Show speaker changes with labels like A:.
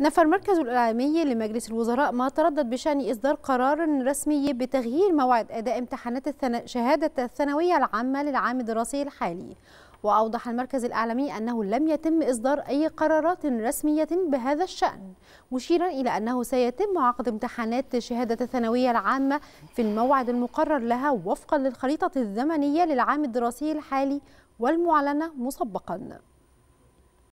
A: نفى المركز الإعلامي لمجلس الوزراء ما تردد بشأن إصدار قرار رسمي بتغيير موعد أداء امتحانات الثن... شهادة الثانوية العامة للعام الدراسي الحالي وأوضح المركز الإعلامي أنه لم يتم إصدار أي قرارات رسمية بهذا الشأن مشيرا إلى أنه سيتم عقد امتحانات شهادة الثانوية العامة في الموعد المقرر لها وفقا للخريطة الزمنية للعام الدراسي الحالي والمعلنة مسبقاً